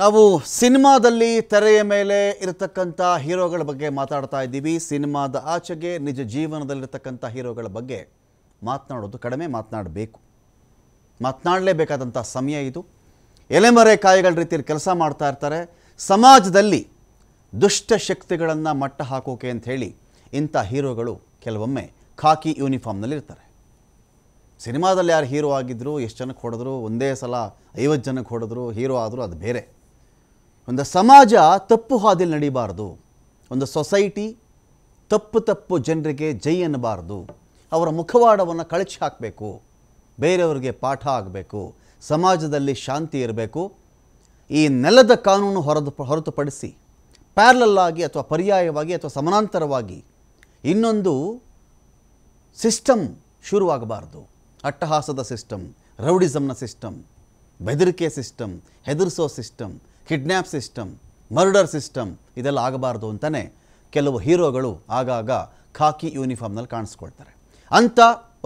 ನಾವು ಸಿನಿಮಾದಲ್ಲಿ ತೆರೆಯ ಮೇಲೆ ಇರತಕ್ಕಂಥ ಹೀರೋಗಳ ಬಗ್ಗೆ ಮಾತಾಡ್ತಾ ಇದ್ದೀವಿ ಸಿನಿಮಾದ ಆಚೆಗೆ ನಿಜ ಜೀವನದಲ್ಲಿರ್ತಕ್ಕಂಥ ಹೀರೋಗಳ ಬಗ್ಗೆ ಮಾತನಾಡೋದು ಕಡಿಮೆ ಮಾತನಾಡಬೇಕು ಮಾತನಾಡಲೇಬೇಕಾದಂಥ ಸಮಯ ಇದು ಎಲೆಮರೆ ಕಾಯಿಗಳ ರೀತಿಯಲ್ಲಿ ಕೆಲಸ ಮಾಡ್ತಾ ಇರ್ತಾರೆ ಸಮಾಜದಲ್ಲಿ ದುಷ್ಟಶಕ್ತಿಗಳನ್ನು ಮಟ್ಟ ಹಾಕೋಕೆ ಅಂತ ಹೇಳಿ ಇಂಥ ಹೀರೋಗಳು ಕೆಲವೊಮ್ಮೆ ಖಾಕಿ ಯೂನಿಫಾರ್ಮ್ನಲ್ಲಿ ಇರ್ತಾರೆ ಸಿನಿಮಾದಲ್ಲಿ ಯಾರು ಹೀರೋ ಆಗಿದ್ದರು ಎಷ್ಟು ಜನಕ್ಕೆ ಹೊಡೆದ್ರು ಒಂದೇ ಸಲ ಐವತ್ತು ಜನಕ್ಕೆ ಹೊಡೆದ್ರು ಹೀರೋ ಆದರೂ ಅದು ಬೇರೆ ಒಂದು ಸಮಾಜ ತಪ್ಪು ಹಾದಿಲಿ ನಡೀಬಾರ್ದು ಒಂದು ಸೊಸೈಟಿ ತಪ್ಪು ತಪ್ಪು ಜನರಿಗೆ ಜೈ ಎನ್ನಬಾರ್ದು ಅವರ ಮುಖವಾಡವನ್ನು ಕಳಚಿ ಹಾಕಬೇಕು ಬೇರೆಯವರಿಗೆ ಪಾಠ ಆಗಬೇಕು ಸಮಾಜದಲ್ಲಿ ಶಾಂತಿ ಇರಬೇಕು ಈ ನೆಲದ ಕಾನೂನು ಹೊರದು ಹೊರತುಪಡಿಸಿ ಪ್ಯಾರಲಲ್ಲಾಗಿ ಅಥವಾ ಪರ್ಯಾಯವಾಗಿ ಅಥವಾ ಸಮಾನಾಂತರವಾಗಿ ಇನ್ನೊಂದು ಸಿಸ್ಟಮ್ ಶುರುವಾಗಬಾರ್ದು ಅಟ್ಟಹಾಸದ ಸಿಸ್ಟಮ್ ರೌಡಿಸಮ್ನ ಸಿಸ್ಟಮ್ ಬೆದರಿಕೆ ಸಿಸ್ಟಮ್ ಹೆದರಿಸೋ system kidnap system murder system ಇದೆಲ್ಲ ಆಗಬಾರ್ದು ಅಂತಲೇ ಕೆಲವು ಹೀರೋಗಳು ಆಗಾಗ ಖಾಕಿ ಯೂನಿಫಾರ್ಮ್ನಲ್ಲಿ ಕಾಣಿಸ್ಕೊಳ್ತಾರೆ ಅಂಥ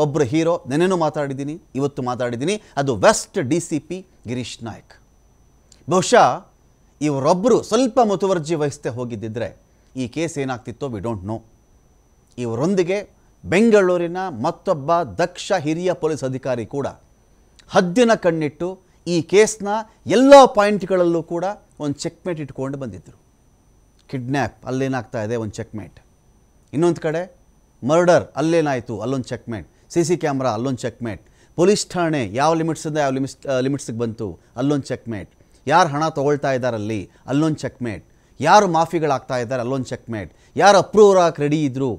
ಒಬ್ಬರು ಹೀರೋ ನೆನೇನು ಮಾತಾಡಿದ್ದೀನಿ ಇವತ್ತು ಮಾತಾಡಿದ್ದೀನಿ ಅದು west D C P Girish Naik ಬಹುಶಃ ಇವರೊಬ್ಬರು ಸ್ವಲ್ಪ ಮುತುವರ್ಜಿ ವಹಿಸ್ತೇ ಹೋಗಿದ್ದಿದ್ರೆ ಈ ಕೇಸ್ ಏನಾಗ್ತಿತ್ತೋ ವಿ ಡೋಂಟ್ ನೋ ಇವರೊಂದಿಗೆ ಬೆಂಗಳೂರಿನ ಮತ್ತೊಬ್ಬ ದಕ್ಷ ಹಿರಿಯ ಪೊಲೀಸ್ ಅಧಿಕಾರಿ ಕೂಡ ಹದ್ದಿನ ಕಣ್ಣಿಟ್ಟು ಈ ಕೇಸ್ನ ಎಲ್ಲ ಪಾಯಿಂಟ್ಗಳಲ್ಲೂ ಕೂಡ ಒಂದು ಚೆಕ್ಮೇಟ್ ಇಟ್ಕೊಂಡು ಬಂದಿದ್ದರು ಕಿಡ್ನ್ಯಾಪ್ ಅಲ್ಲೇನಾಗ್ತಾ ಇದೆ ಒಂದು ಚೆಕ್ಮೇಟ್ ಇನ್ನೊಂದು ಕಡೆ ಮರ್ಡರ್ ಅಲ್ಲೇನಾಯಿತು ಅಲ್ಲೊಂದು ಚೆಕ್ಮೇಟ್ ಸಿ ಸಿ ಕ್ಯಾಮ್ರಾ ಅಲ್ಲೊಂದು ಚೆಕ್ಮೇಟ್ ಪೊಲೀಸ್ ಠಾಣೆ ಯಾವ ಲಿಮಿಟ್ಸಿಂದ ಯಾವ ಲಿಮಿಟ್ಸ್ ಲಿಮಿಟ್ಸಿಗೆ ಬಂತು ಅಲ್ಲೊಂದು ಚೆಕ್ಮೇಟ್ ಯಾರು ಹಣ ತೊಗೊಳ್ತಾ ಇದ್ದಾರೆ ಅಲ್ಲಿ ಅಲ್ಲೊಂದು ಚೆಕ್ಮೇಟ್ ಯಾರು ಮಾಫಿಗಳಾಗ್ತಾ ಇದ್ದಾರೆ ಅಲ್ಲೊಂದು ಚೆಕ್ಮೇಟ್ ಯಾರು ಅಪ್ರೂವರ್ ಆಗಿ ರೆಡಿ ಇದ್ದರು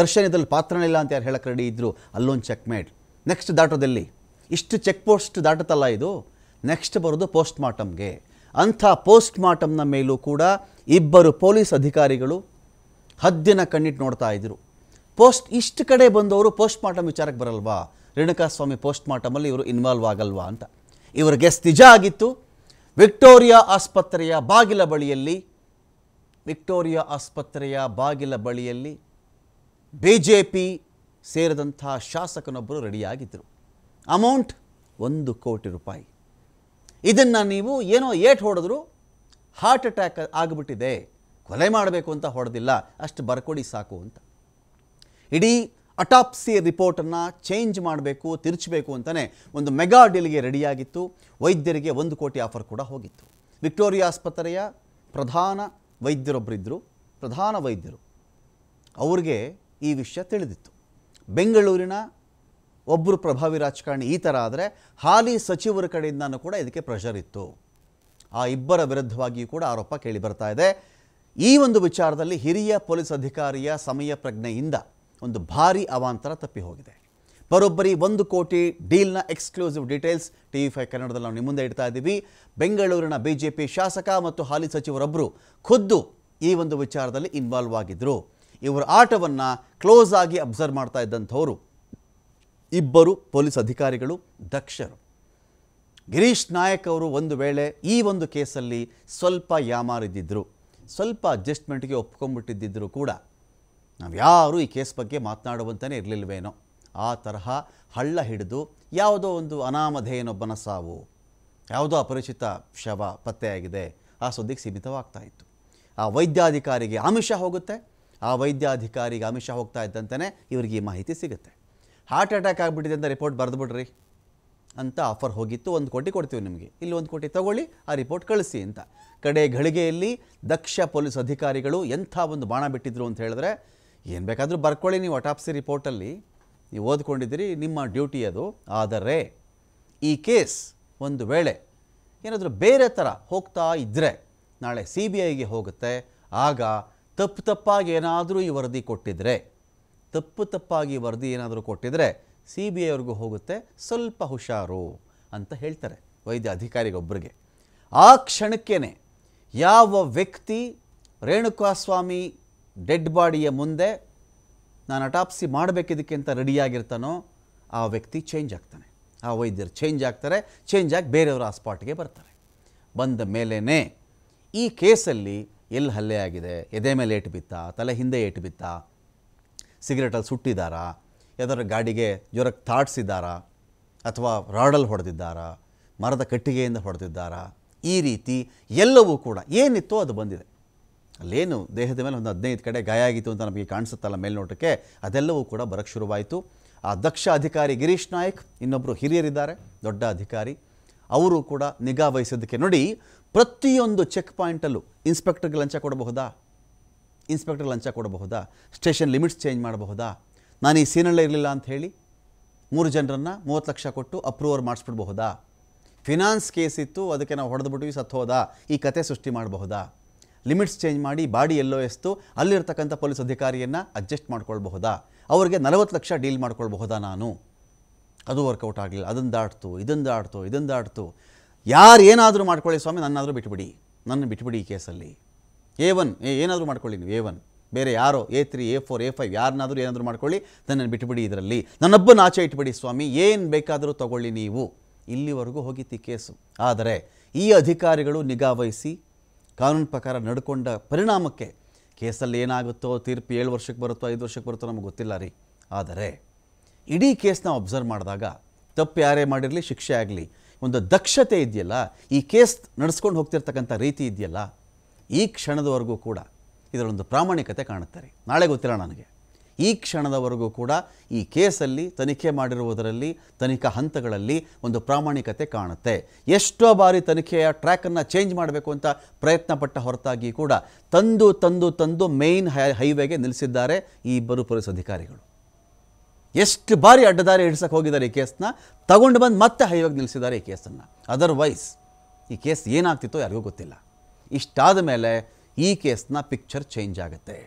ದರ್ಶನದಲ್ಲಿ ಪಾತ್ರನೇ ಇಲ್ಲ ಅಂತ ಯಾರು ಹೇಳಕ್ಕೆ ರೆಡಿ ಇದ್ದರು ಅಲ್ಲೊಂದು ಚೆಕ್ಮೇಟ್ ನೆಕ್ಸ್ಟ್ ದಾಟೋದಲ್ಲಿ ಇಷ್ಟು ಚೆಕ್ ಪೋಸ್ಟ್ ದಾಟುತ್ತಲ್ಲ ಇದು ನೆಕ್ಸ್ಟ್ ಬರೋದು ಪೋಸ್ಟ್ ಮಾರ್ಟಮ್ಗೆ ಅಂಥ ಪೋಸ್ಟ್ ಮಾರ್ಟಮ್ನ ಮೇಲೂ ಕೂಡ ಇಬ್ಬರು ಪೊಲೀಸ್ ಅಧಿಕಾರಿಗಳು ಹದ್ದಿನ ಕಣ್ಣಿಟ್ಟು ನೋಡ್ತಾ ಇದ್ದರು ಪೋಸ್ಟ್ ಇಷ್ಟು ಕಡೆ ಬಂದವರು ಪೋಸ್ಟ್ ಮಾರ್ಟಮ್ ವಿಚಾರಕ್ಕೆ ಬರಲ್ವಾ ರೇಣುಕಾಸ್ವಾಮಿ ಪೋಸ್ಟ್ ಮಾರ್ಟಮಲ್ಲಿ ಇವರು ಇನ್ವಾಲ್ವ್ ಆಗಲ್ವಾ ಅಂತ ಇವರಿಗೆ ಗೆಸ್ ನಿಜ ಆಗಿತ್ತು ವಿಕ್ಟೋರಿಯಾ ಆಸ್ಪತ್ರೆಯ ಬಾಗಿಲ ಬಳಿಯಲ್ಲಿ ವಿಕ್ಟೋರಿಯಾ ಆಸ್ಪತ್ರೆಯ ಬಾಗಿಲ ಬಳಿಯಲ್ಲಿ ಬಿ ಜೆ ಪಿ ಸೇರಿದಂಥ ಶಾಸಕನೊಬ್ಬರು ರೆಡಿಯಾಗಿದ್ದರು ಅಮೌಂಟ್ ಒಂದು ಕೋಟಿ ರೂಪಾಯಿ ಇದನ್ನು ನೀವು ಏನೋ ಏಟ್ ಹೊಡೆದ್ರು ಹಾರ್ಟ್ ಅಟ್ಯಾಕ್ ಆಗಿಬಿಟ್ಟಿದೆ ಕೊಲೆ ಮಾಡಬೇಕು ಅಂತ ಹೊಡೆದಿಲ್ಲ ಅಷ್ಟು ಬರ್ಕೊಡಿ ಸಾಕು ಅಂತ ಇಡೀ ಅಟಾಪ್ಸಿ ರಿಪೋರ್ಟನ್ನು ಚೇಂಜ್ ಮಾಡಬೇಕು ತಿರುಚಬೇಕು ಅಂತಲೇ ಒಂದು ಮೆಗಾ ಡೀಲ್ಗೆ ರೆಡಿಯಾಗಿತ್ತು ವೈದ್ಯರಿಗೆ ಒಂದು ಕೋಟಿ ಆಫರ್ ಕೂಡ ಹೋಗಿತ್ತು ವಿಕ್ಟೋರಿಯಾ ಆಸ್ಪತ್ರೆಯ ಪ್ರಧಾನ ವೈದ್ಯರೊಬ್ಬರಿದ್ದರು ಪ್ರಧಾನ ವೈದ್ಯರು ಅವ್ರಿಗೆ ಈ ವಿಷಯ ತಿಳಿದಿತ್ತು ಬೆಂಗಳೂರಿನ ಒಬ್ಬರು ಪ್ರಭಾವಿ ರಾಜಕಾರಣಿ ಈ ಥರ ಆದರೆ ಹಾಲಿ ಸಚಿವರ ಕಡೆಯಿಂದನೂ ಕೂಡ ಇದಕ್ಕೆ ಪ್ರೆಷರ್ ಇತ್ತು ಆ ಇಬ್ಬರ ವಿರುದ್ಧವಾಗಿಯೂ ಕೂಡ ಆರೋಪ ಕೇಳಿ ಬರ್ತಾ ಇದೆ ಈ ಒಂದು ವಿಚಾರದಲ್ಲಿ ಹಿರಿಯ ಪೊಲೀಸ್ ಅಧಿಕಾರಿಯ ಸಮಯ ಪ್ರಜ್ಞೆಯಿಂದ ಒಂದು ಭಾರಿ ಅವಾಂತರ ತಪ್ಪಿ ಹೋಗಿದೆ ಬರೋಬ್ಬರಿ ಒಂದು ಕೋಟಿ ಡೀಲ್ನ exclusive details T V five ಕನ್ನಡದಲ್ಲಿ ನಾವು ನಿಮ್ಮ ಮುಂದೆ ಇಡ್ತಾ ಇದ್ದೀವಿ ಬೆಂಗಳೂರಿನ ಬಿ ಜೆ ಪಿ ಶಾಸಕ ಮತ್ತು ಹಾಲಿ ಸಚಿವರೊಬ್ಬರು ಖುದ್ದು ಈ ಒಂದು ವಿಚಾರದಲ್ಲಿ ಇನ್ವಾಲ್ವ್ ಆಗಿದ್ದರು ಇವರ ಆಟವನ್ನು ಕ್ಲೋಸ್ ಆಗಿ ಅಬ್ಸರ್ವ್ ಮಾಡ್ತಾ ಇದ್ದಂಥವರು ಇಬ್ಬರು ಪೊಲೀಸ್ ಅಧಿಕಾರಿಗಳು ದಕ್ಷರು ಗಿರೀಶ್ ನಾಯಕ್ ಅವರು ಒಂದು ವೇಳೆ ಈ ಒಂದು ಕೇಸಲ್ಲಿ ಸ್ವಲ್ಪ ಯಾಮಾರಿದ್ದಿದ್ದರು ಸ್ವಲ್ಪ ಅಡ್ಜಸ್ಟ್ಮೆಂಟ್ಗೆ ಒಪ್ಕೊಂಡ್ಬಿಟ್ಟಿದ್ದಿದ್ದರೂ ಕೂಡ ನಾವು ಯಾರು ಈ ಕೇಸ್ ಬಗ್ಗೆ ಮಾತನಾಡುವಂತಲೇ ಇರಲಿಲ್ವೇನೋ ಆ ತರಹ ಹಳ್ಳ ಹಿಡಿದು ಯಾವುದೋ ಒಂದು ಅನಾಮಧೇಯನೊಬ್ಬನ ಸಾವು ಯಾವುದೋ ಅಪರಿಚಿತ ಶವ ಪತ್ತೆಯಾಗಿದೆ ಆ ಸುದ್ದಿಗೆ ಸೀಮಿತವಾಗ್ತಾ ಇತ್ತು ಆ ವೈದ್ಯಾಧಿಕಾರಿಗೆ ಆಮಿಷ ಹೋಗುತ್ತೆ ಆ ವೈದ್ಯಾಧಿಕಾರಿಗೆ ಆಮಿಷ ಹೋಗ್ತಾ ಇದ್ದಂತಲೇ ಇವರಿಗೆ ಈ ಮಾಹಿತಿ ಸಿಗುತ್ತೆ ಹಾರ್ಟ್ ಅಟ್ಯಾಕ್ ಆಗಿಬಿಟ್ಟಿದೆ ಅಂತ ರಿಪೋರ್ಟ್ ಬಿಡ್ರಿ ಅಂತ ಆಫರ್ ಹೋಗಿತ್ತು ಒಂದು ಕೋಟಿ ಕೊಡ್ತೀವಿ ನಿಮಗೆ ಇಲ್ಲಿ ಒಂದು ಕೋಟಿ ತಗೊಳ್ಳಿ ಆ ರಿಪೋರ್ಟ್ ಕಳಿಸಿ ಅಂತ ಕಡೆ ಘಳಿಗೆಯಲ್ಲಿ ದಕ್ಷ ಪೊಲೀಸ್ ಅಧಿಕಾರಿಗಳು ಎಂಥ ಒಂದು ಬಾಣ ಬಿಟ್ಟಿದ್ರು ಅಂತ ಹೇಳಿದ್ರೆ ಏನು ಬೇಕಾದರೂ ಬರ್ಕೊಳ್ಳಿ ನೀವು ಅಟಾಪ್ಸಿ ರಿಪೋರ್ಟಲ್ಲಿ ನೀವು ಓದ್ಕೊಂಡಿದ್ದೀರಿ ನಿಮ್ಮ ಡ್ಯೂಟಿ ಅದು ಆದರೆ ಈ ಕೇಸ್ ಒಂದು ವೇಳೆ ಏನಾದರೂ ಬೇರೆ ಥರ ಹೋಗ್ತಾ ಇದ್ದರೆ ನಾಳೆ ಸಿ ಬಿ ಐಗೆ ಹೋಗುತ್ತೆ ಆಗ ತಪ್ಪು ತಪ್ಪಾಗಿ ಏನಾದರೂ ಈ ವರದಿ ಕೊಟ್ಟಿದ್ರೆ ತಪ್ಪು ತಪ್ಪಾಗಿ ವರದಿ ಏನಾದರೂ ಕೊಟ್ಟಿದರೆ ಸಿ ಬಿ ಐವ್ರಿಗೂ ಹೋಗುತ್ತೆ ಸ್ವಲ್ಪ ಹುಷಾರು ಅಂತ ಹೇಳ್ತಾರೆ ವೈದ್ಯ ಅಧಿಕಾರಿಗೊಬ್ಬರಿಗೆ ಆ ಕ್ಷಣಕ್ಕೇ ಯಾವ ವ್ಯಕ್ತಿ ರೇಣುಕಾಸ್ವಾಮಿ ಡೆಡ್ ಬಾಡಿಯ ಮುಂದೆ ನಾನು ಅಟಾಪ್ಸಿ ಮಾಡಬೇಕಿದ್ದಕ್ಕೆ ಅಂತ ರೆಡಿಯಾಗಿರ್ತಾನೋ ಆ ವ್ಯಕ್ತಿ ಚೇಂಜ್ ಆಗ್ತಾನೆ ಆ ವೈದ್ಯರು ಚೇಂಜ್ ಆಗ್ತಾರೆ ಚೇಂಜ್ ಆಗಿ ಬೇರೆಯವರು ಆ ಸ್ಪಾಟ್ಗೆ ಬರ್ತಾರೆ ಬಂದ ಮೇಲೇ ಈ ಕೇಸಲ್ಲಿ ಎಲ್ಲಿ ಹಲ್ಲೆ ಆಗಿದೆ ಎದೆ ಮೇಲೆ ಏಟು ಬಿತ್ತಾ ತಲೆ ಹಿಂದೆ ಏಟು ಬಿತ್ತಾ ಸಿಗರೇಟಲ್ಲಿ ಸುಟ್ಟಿದ್ದಾರಾ ಯಾವ್ದಾದ್ರು ಗಾಡಿಗೆ ಜ್ವರಕ್ಕೆ ತಾಡ್ಸಿದ್ದಾರಾ ಅಥವಾ ರಾಡಲ್ಲಿ ಹೊಡೆದಿದ್ದಾರಾ ಮರದ ಕಟ್ಟಿಗೆಯಿಂದ ಹೊಡೆದಿದ್ದಾರಾ ಈ ರೀತಿ ಎಲ್ಲವೂ ಕೂಡ ಏನಿತ್ತೋ ಅದು ಬಂದಿದೆ ಅಲ್ಲೇನು ದೇಹದ ಮೇಲೆ ಒಂದು ಹದಿನೈದು ಕಡೆ ಗಾಯ ಆಗಿತ್ತು ಅಂತ ನಮಗೆ ಕಾಣಿಸುತ್ತಲ್ಲ ಮೇಲ್ನೋಟಕ್ಕೆ ಅದೆಲ್ಲವೂ ಕೂಡ ಬರಕ್ಕೆ ಶುರುವಾಯಿತು ಆ ದಕ್ಷ ಅಧಿಕಾರಿ ಗಿರೀಶ್ ನಾಯಕ್ ಇನ್ನೊಬ್ಬರು ಹಿರಿಯರಿದ್ದಾರೆ ದೊಡ್ಡ ಅಧಿಕಾರಿ ಅವರು ಕೂಡ ನಿಗಾ ವಹಿಸೋದಕ್ಕೆ ನೋಡಿ ಪ್ರತಿಯೊಂದು ಚೆಕ್ ಪಾಯಿಂಟಲ್ಲೂ ಇನ್ಸ್ಪೆಕ್ಟರ್ಗೆ ಲಂಚ ಕೊಡಬಹುದಾ ಇನ್ಸ್ಪೆಕ್ಟರ್ ಲಂಚ ಕೊಡಬಹುದಾ ಸ್ಟೇಷನ್ ಲಿಮಿಟ್ಸ್ ಚೇಂಜ್ ಮಾಡಬಹುದಾ ನಾನು ಈ ಸೀನಲ್ಲೇ ಇರಲಿಲ್ಲ ಅಂತ ಹೇಳಿ ಮೂರು ಜನರನ್ನು ಮೂವತ್ತು ಲಕ್ಷ ಕೊಟ್ಟು ಅಪ್ರೂವರ್ ಮಾಡಿಸ್ಬಿಡ್ಬಹುದಾ ಫಿನಾನ್ಸ್ ಕೇಸ್ ಇತ್ತು ಅದಕ್ಕೆ ನಾವು ಬಿಟ್ಟು ಸತ್ತು ಹೋದ ಈ ಕತೆ ಸೃಷ್ಟಿ ಮಾಡಬಹುದಾ ಲಿಮಿಟ್ಸ್ ಚೇಂಜ್ ಮಾಡಿ ಬಾಡಿ ಎಲ್ಲೋ ಎಸ್ತು ಅಲ್ಲಿರ್ತಕ್ಕಂಥ ಪೊಲೀಸ್ ಅಧಿಕಾರಿಯನ್ನು ಅಡ್ಜಸ್ಟ್ ಮಾಡ್ಕೊಳ್ಬಹುದಾ ಅವರಿಗೆ ನಲವತ್ತು ಲಕ್ಷ ಡೀಲ್ ಮಾಡ್ಕೊಳ್ಬಹುದಾ ನಾನು ಅದು ವರ್ಕೌಟ್ ಆಗಲಿಲ್ಲ ಅದನ್ನು ದಾಟ್ತು ಇದನ್ನು ದಾಟ್ತು ಇದನ್ನು ದಾಟ್ತು ಯಾರು ಏನಾದರೂ ಮಾಡ್ಕೊಳ್ಳಿ ಸ್ವಾಮಿ ನನ್ನಾದರೂ ಬಿಟ್ಬಿಡಿ ನನ್ನ ಬಿಟ್ಬಿಡಿ ಈ ಕೇಸಲ್ಲಿ ಎ ಒನ್ ಏನಾದರೂ ಮಾಡ್ಕೊಳ್ಳಿ ನೀವು ಎ ಒನ್ ಬೇರೆ ಯಾರೋ A three A four A five ಯಾರನ್ನಾದರೂ ಏನಾದರೂ ಮಾಡ್ಕೊಳ್ಳಿ ನನ್ನನ್ನು ಬಿಟ್ಟುಬಿಡಿ ಇದರಲ್ಲಿ ನನ್ನೊಬ್ಬನ ಆಚೆ ಇಟ್ಬಿಡಿ ಸ್ವಾಮಿ ಏನು ಬೇಕಾದರೂ ತಗೊಳ್ಳಿ ನೀವು ಇಲ್ಲಿವರೆಗೂ ಹೋಗಿತ್ತು ಕೇಸು ಆದರೆ ಈ ಅಧಿಕಾರಿಗಳು ನಿಗಾವಹಿಸಿ ಕಾನೂನು ಪ್ರಕಾರ ನಡ್ಕೊಂಡ ಪರಿಣಾಮಕ್ಕೆ ಕೇಸಲ್ಲಿ ಏನಾಗುತ್ತೋ ತೀರ್ಪು ಏಳು ವರ್ಷಕ್ಕೆ ಬರುತ್ತೋ ಐದು ವರ್ಷಕ್ಕೆ ಬರುತ್ತೋ ನಮಗೆ ಗೊತ್ತಿಲ್ಲ ರೀ ಆದರೆ ಇಡೀ ಕೇಸ್ನ ಅಬ್ಸರ್ವ್ ಮಾಡಿದಾಗ ತಪ್ಪು ಯಾರೇ ಮಾಡಿರಲಿ ಶಿಕ್ಷೆ ಆಗಲಿ ಒಂದು ದಕ್ಷತೆ ಇದೆಯಲ್ಲ ಈ ಕೇಸ್ ನಡೆಸ್ಕೊಂಡು ಹೋಗ್ತಿರ್ತಕ್ಕಂಥ ರೀತಿ ಇದೆಯಲ್ಲ ಈ ಕ್ಷಣದವರೆಗೂ ಕೂಡ ಇದರೊಂದು ಪ್ರಾಮಾಣಿಕತೆ ಕಾಣುತ್ತಾರೆ ನಾಳೆ ಗೊತ್ತಿಲ್ಲ ನನಗೆ ಈ ಕ್ಷಣದವರೆಗೂ ಕೂಡ ಈ ಕೇಸಲ್ಲಿ ತನಿಖೆ ಮಾಡಿರುವುದರಲ್ಲಿ ತನಿಖಾ ಹಂತಗಳಲ್ಲಿ ಒಂದು ಪ್ರಾಮಾಣಿಕತೆ ಕಾಣುತ್ತೆ ಎಷ್ಟೋ ಬಾರಿ ತನಿಖೆಯ ಟ್ರ್ಯಾಕನ್ನು ಚೇಂಜ್ ಮಾಡಬೇಕು ಅಂತ ಪ್ರಯತ್ನ ಪಟ್ಟ ಹೊರತಾಗಿ ಕೂಡ ತಂದು ತಂದು ತಂದು ಮೇಯ್ನ್ ಹೈವೇಗೆ ನಿಲ್ಲಿಸಿದ್ದಾರೆ ಈ ಇಬ್ಬರು ಪೊಲೀಸ್ ಅಧಿಕಾರಿಗಳು ಎಷ್ಟು ಬಾರಿ ಅಡ್ಡದಾರಿ ಹಿಡಿಸೋಕೆ ಹೋಗಿದ್ದಾರೆ ಈ ಕೇಸನ್ನ ತಗೊಂಡು ಬಂದು ಮತ್ತೆ ಹೈವೇಗೆ ನಿಲ್ಲಿಸಿದ್ದಾರೆ ಈ ಕೇಸನ್ನು ಅದರ್ವೈಸ್ ಈ ಕೇಸ್ ಏನಾಗ್ತಿತ್ತೋ ಯಾರಿಗೂ ಗೊತ್ತಿಲ್ಲ ಇಷ್ಟಾದ ಮೇಲೆ ಈ ಕೇಸ್ನ ಪಿಕ್ಚರ್ ಚೇಂಜ್ ಆಗುತ್ತೆ